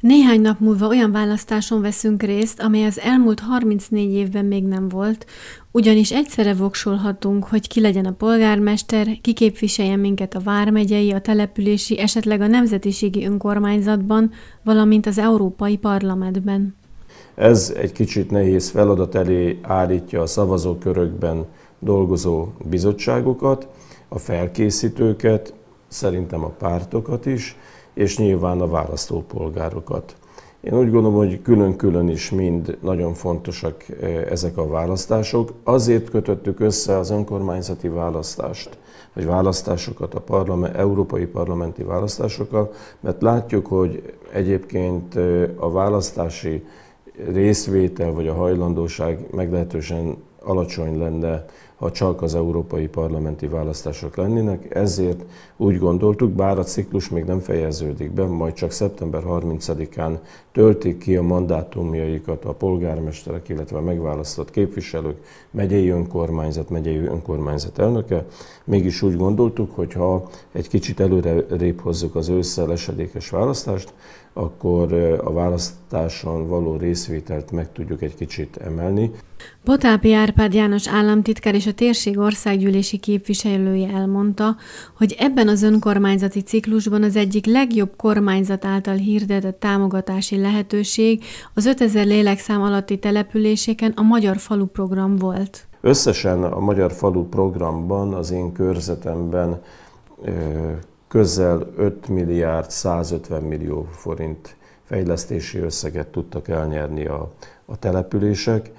Néhány nap múlva olyan választáson veszünk részt, amely az elmúlt 34 évben még nem volt, ugyanis egyszerre voksolhatunk, hogy ki legyen a polgármester, ki képviselje minket a vármegyei, a települési, esetleg a nemzetiségi önkormányzatban, valamint az Európai Parlamentben. Ez egy kicsit nehéz feladat elé állítja a szavazókörökben dolgozó bizottságokat, a felkészítőket, szerintem a pártokat is, és nyilván a választópolgárokat. Én úgy gondolom, hogy külön-külön is mind nagyon fontosak e, ezek a választások. Azért kötöttük össze az önkormányzati választást, vagy választásokat a parlament, európai parlamenti választásokkal, mert látjuk, hogy egyébként e, a választási részvétel vagy a hajlandóság meglehetősen alacsony lenne ha csak az európai parlamenti választások lennének. Ezért úgy gondoltuk, bár a ciklus még nem fejeződik be, majd csak szeptember 30-án töltik ki a mandátumjaikat a polgármesterek, illetve a megválasztott képviselők, megyei önkormányzat, megyei önkormányzat elnöke. Mégis úgy gondoltuk, hogy ha egy kicsit rép hozzuk az ősszel esedékes választást, akkor a választáson való részvételt meg tudjuk egy kicsit emelni. Potápi Árpád János államtitkár és a térség országgyűlési képviselője elmondta, hogy ebben az önkormányzati ciklusban az egyik legjobb kormányzat által hirdetett támogatási lehetőség az 5000 lélekszám alatti településeken a Magyar Falu program volt. Összesen a Magyar Falu programban az én körzetemben közel 5 milliárd 150 millió forint fejlesztési összeget tudtak elnyerni a, a települések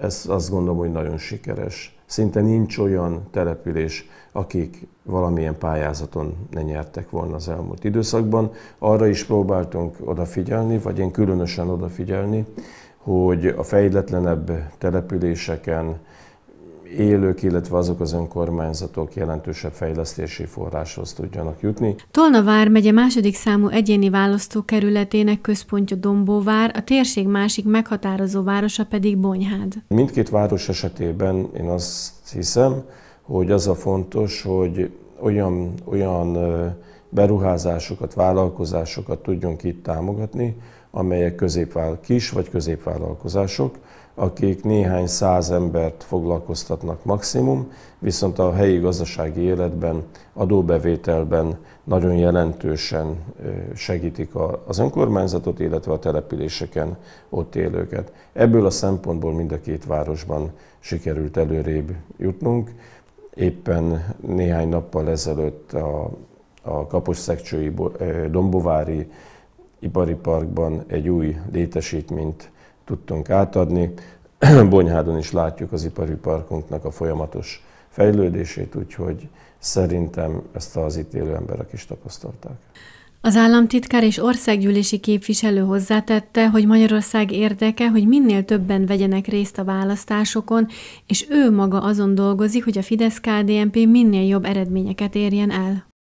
ez azt gondolom, hogy nagyon sikeres. Szinte nincs olyan település, akik valamilyen pályázaton ne nyertek volna az elmúlt időszakban. Arra is próbáltunk odafigyelni, vagy én különösen odafigyelni, hogy a fejletlenebb településeken élők, illetve azok az önkormányzatok jelentősebb fejlesztési forráshoz tudjanak jutni. Tolna vármegye második számú egyéni választókerületének központja Dombóvár, a térség másik meghatározó városa pedig Bonyhád. Mindkét város esetében én azt hiszem, hogy az a fontos, hogy olyan, olyan beruházásokat, vállalkozásokat tudjunk itt támogatni, amelyek középvál, kis vagy középvállalkozások, akik néhány száz embert foglalkoztatnak maximum, viszont a helyi gazdasági életben, adóbevételben nagyon jelentősen segítik az önkormányzatot, illetve a településeken ott élőket. Ebből a szempontból mind a két városban sikerült előrébb jutnunk. Éppen néhány nappal ezelőtt a, a Kaposszegcsői Dombovári Ipari Parkban egy új létesítményt tudtunk átadni. Bonyhádon is látjuk az ipari parkunknak a folyamatos fejlődését, úgyhogy szerintem ezt az itt élő emberek is tapasztalták. Az államtitkár és országgyűlési képviselő hozzátette, hogy Magyarország érdeke, hogy minél többen vegyenek részt a választásokon, és ő maga azon dolgozik, hogy a Fidesz-KDNP minél jobb eredményeket érjen el.